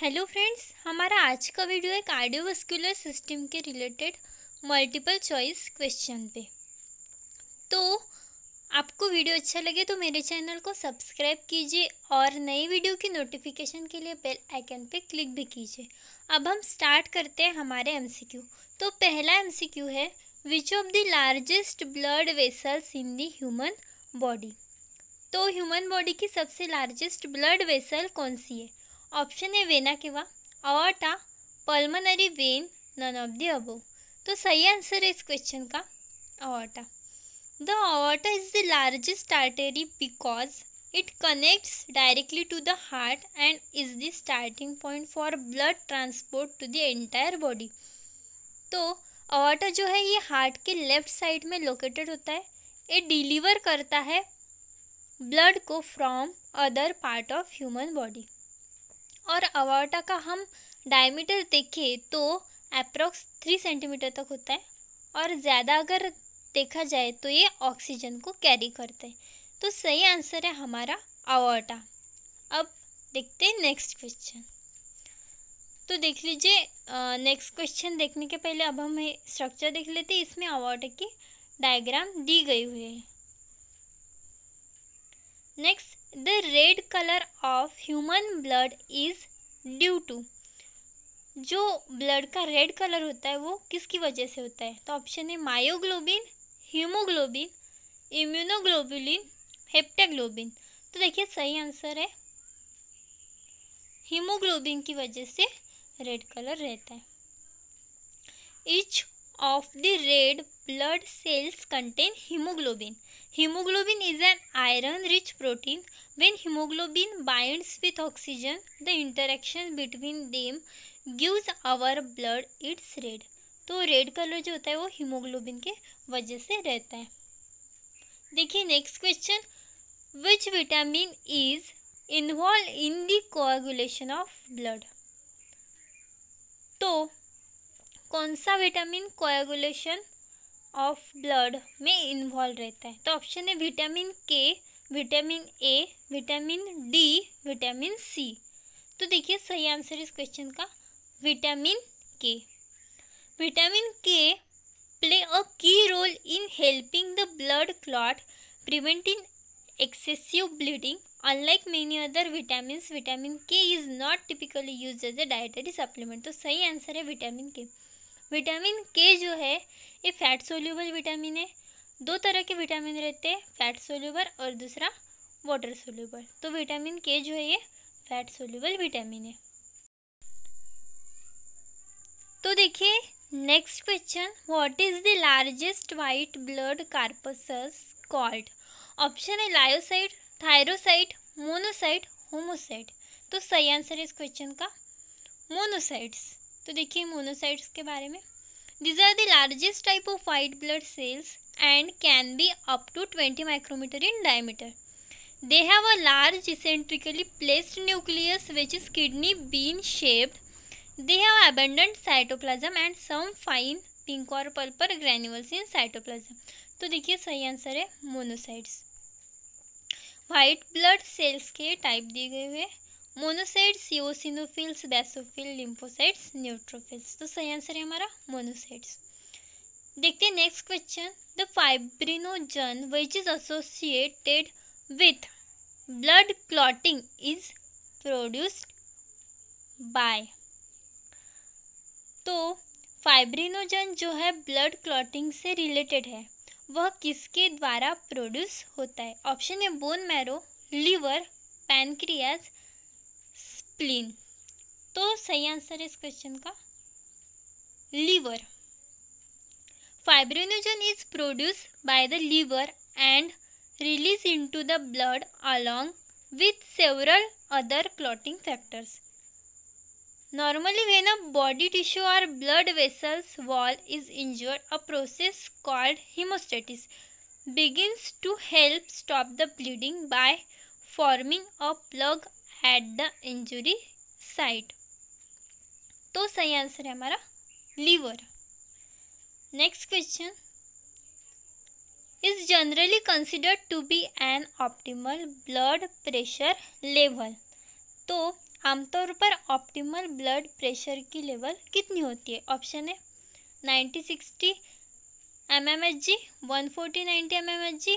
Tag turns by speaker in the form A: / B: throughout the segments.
A: Hello friends हमारा आज का वीडियो है कार्डियोवास्कुलर सिस्टम के रिलेटेड मल्टीपल चॉइस क्वेश्चन पे तो आपको वीडियो अच्छा लगे तो मेरे चैनल को सब्सक्राइब कीजिए और नई वीडियो की नोटिफिकेशन के लिए बेल आइकन पे क्लिक भी कीजिए अब हम स्टार्ट करते हैं हमारे एमसीक्यू तो पहला एम है which of the largest blood vessels in the human body तो ह्यूमन बॉडी की सबसे लार्जेस्ट ब्लड वेसल कौन सी है ऑप्शन है वेना किंवा aorta pulmonary vein none of the above तो सही आंसर है इस क्वेश्चन का aorta the aorta is the largest artery because it connects directly to the heart and is the starting point for blood transport to the entire body तो aorta जो है ये heart के लेफ्ट साइड में located होता है ये deliver करता है ब्लड को from other part of human body और अवार्टा का हम डायमीटर देखें तो अप्रोक्स थ्री सेंटीमीटर तक होता है और ज़्यादा अगर देखा जाए तो ये ऑक्सीजन को कैरी करते हैं तो सही आंसर है हमारा अवार्टा अब देखते हैं नेक्स्ट क्वेश्चन तो देख लीजिए नेक्स्ट क्वेश्चन देखने के पहले अब हम स्ट्रक्चर देख लेते हैं इसमें अवार्टा की डायग्राम दी गई हुई है Next, the red color of human blood is due to जो ब्लड का रेड कलर होता है वो किसकी वजह से होता है तो ऑप्शन है मायोग्लोबिन हीमोग्लोबिन इम्यूनोग्लोबुलिन हेप्टाग्लोबिन तो देखिए सही आंसर है हीमोग्लोबिन की वजह से रेड कलर रहता है each of the red blood cells contain haemoglobin haemoglobin is an iron rich protein when haemoglobin binds with oxygen the interaction between them gives our blood its red तो red colour जो होता है वो haemoglobin के वजह से रहता है देखिए next question which vitamin is involve in the coagulation of blood तो कौन सा विटामिन कोएगुलेशन ऑफ ब्लड में इन्वॉल्व रहता है तो ऑप्शन है vitamin K vitamin A vitamin D vitamin C तो देखिए सही आंसर इस क्वेश्चन का विटामिन के विटामिन के play a key role in helping the blood clot preventing excessive bleeding unlike many other vitamin vitamin K is not typically use as a dietary supplement तो सही answer है vitamin K vitamin के जो है ये fat soluble vitamin है दो तरह के विटामिन रहते हैं फैट सोल्यूबल और दूसरा वाटर सोल्यूबल तो विटामिन के जो है ये फैट सोल्यूबल विटामिन है तो देखिए next question what is the largest white blood corpuscles called option है लायोसाइट थायरोसाइट मोनोसाइट होमोसाइट तो सही आंसर है इस क्वेश्चन का मोनोसाइट्स तो देखिए मोनोसाइट्स के बारे में these are the largest type of white blood cells and can be up to twenty micrometer in diameter they have a large eccentrically placed nucleus which is kidney bean shaped they have abundant cytoplasm and some fine pink और purple granules इन cytoplasm तो देखिए सही answer है monocytes white blood cells के type दिए गए हुए monocytes eosinophils basophil lymphocytes neutrophils तो सही आंसर है हमारा मोनोसाइट्स देखते हैं next question the fibrinogen which is associated with blood clotting is produced by तो फाइब्रिनोजन जो है ब्लड क्लॉटिंग से रिलेटेड है वह किसके द्वारा प्रोड्यूस होता है ऑप्शन है bone marrow liver pancreas spleen तो सही आंसर है इस क्वेश्चन का liver fibrinogen is produce by the liver and release into the blood along with several other clotting factors normally when a body tissue और blood vessels wall is injured a process called haemostasis begins to help stop the bleeding by forming a plug at the injury site तो सही answer है हमारा liver next question is generally considered to be an optimal blood pressure level तो आमतौर पर optimal blood pressure की level कितनी होती है ऑप्शन है ninety sixty M M H G one forty ninety M M H G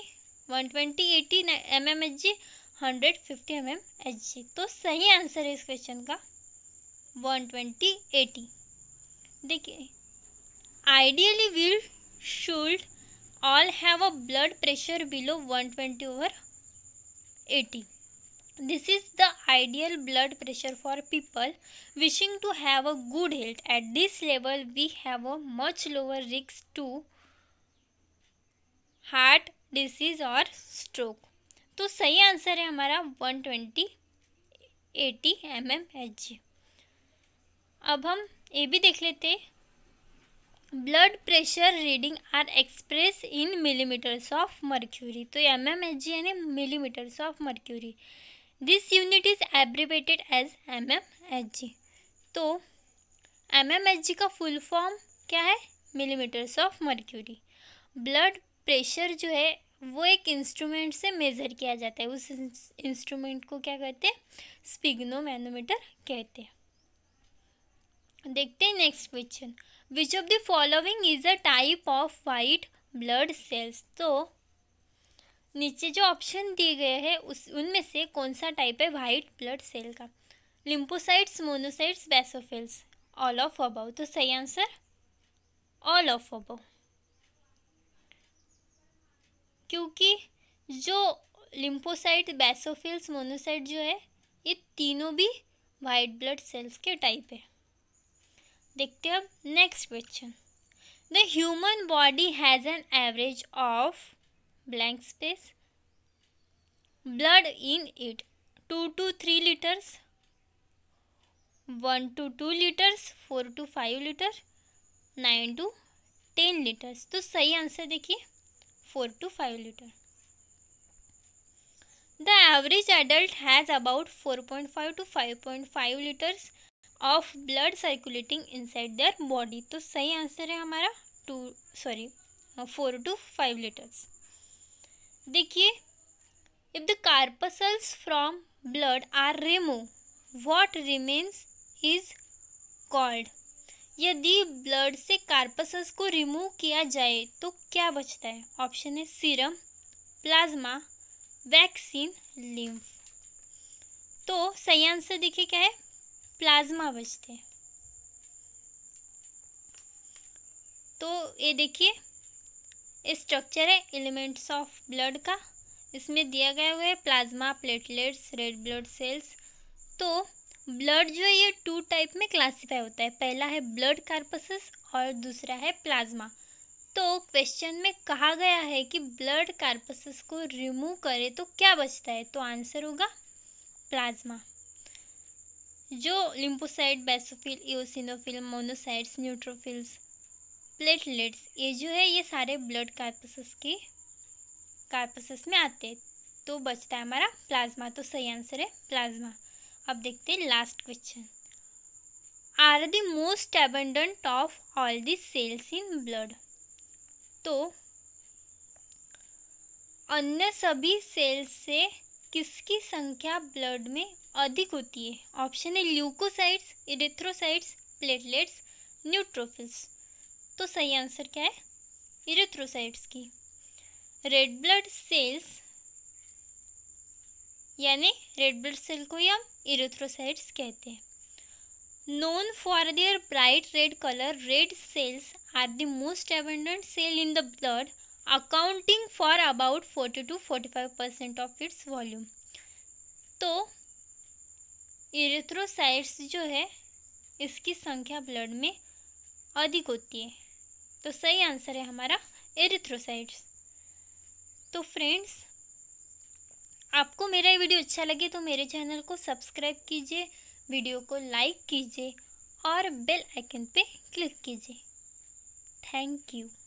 A: one twenty eighty M M H G hundred fifty M M H G तो सही answer है इस question का वन ट्वेंटी एटी देखिए ideally we'll should all have a blood pressure below one twenty over eighty this is the ideal blood pressure for people wishing to have a good health at this level we have a much lower risk to heart disease और stroke तो सही answer है हमारा one twenty eighty M M H G अब हम ये भी देख लेते blood pressure reading are express in millimeters of mercury तो एम एम एच जी यानी millimeters of mercury this unit is abbreviated as M M H G तो M M H जी का फुल फॉर्म क्या है millimeters of mercury blood pressure जो है वो एक इंस्ट्रूमेंट से मेज़र किया जाता है उस इंस्ट्रूमेंट को क्या कहते हैं स्पिग्नोमैनोमीटर कहते हैं देखते हैं next question which of the following is a type of white blood cells तो नीचे जो ऑप्शन दिए गए हैं उस उनमें से कौन सा टाइप है वाइट ब्लड सेल का lymphocytes monocytes basophils all of above तो सही आंसर ऑल ऑफ अबाउ क्योंकि जो लिम्फोसाइट बैसोफिल्स मोनोसाइट जो है ये तीनों भी वाइट ब्लड सेल्स के टाइप है देखते हैं अब next question the human body has an average of blank space blood in it two to three litres one to two litres four to five litre nine to ten litres तो सही answer देखिए 4 to 5 liter. The average adult has about 4.5 to 5.5 liters of blood circulating inside their body. तो सही answer है हमारा two sorry four to five litres देखिए if the corpuscles from blood are remove what remains is called यदि blood से corpuscles को remove किया जाए तो क्या बचता है ऑप्शन है सीरम प्लाज्मा वैक्सीन लिम्फ तो सही आंसर देखिए क्या है प्लाज्मा बचते हैं तो ये देखिए स्ट्रक्चर है एलिमेंट्स ऑफ ब्लड का इसमें दिया गया हुआ है plasma platelets red blood cells तो ब्लड जो है ये टू टाइप में क्लासीफाई होता है पहला है ब्लड कार्पसेस और दूसरा है प्लाज्मा तो क्वेश्चन में कहा गया है कि ब्लड कार्पसेस को रिमूव करें तो क्या बचता है तो आंसर होगा प्लाज्मा जो lymphocyte basophil eosinophil monocytes neutrophils platelets ये जो है ये सारे ब्लड कार्पसेस के कार्पसेस में आते हैं तो बचता है हमारा प्लाज्मा तो सही आंसर है प्लाज्मा अब देखते हैं last question are the most abundant of all the cells in blood तो अन्य सभी सेल्स से किसकी संख्या ब्लड में अधिक होती है ऑप्शन है ल्यूकोसाइट्स इरेथ्रोसाइट्स प्लेटलेट्स न्यूट्रोफिल्स तो सही आंसर क्या है इरेथ्रोसाइट्स की रेड ब्लड सेल्स यानी रेड ब्लड सेल को ही हम इरेथ्रोसाइट्स कहते हैं known for their bright red colour red cells are the most abundant cell in the blood accounting for about forty two forty five percent of its volume तो erythrocytes जो है इसकी संख्या ब्लड में अधिक होती है तो सही आंसर है हमारा एरिथ्रोसाइट्स तो फ्रेंड्स आपको मेरा ये वीडियो अच्छा लगे तो मेरे चैनल को सब्सक्राइब कीजिए वीडियो को लाइक कीजिए और बेल आइकन पे क्लिक कीजिए थैंक यू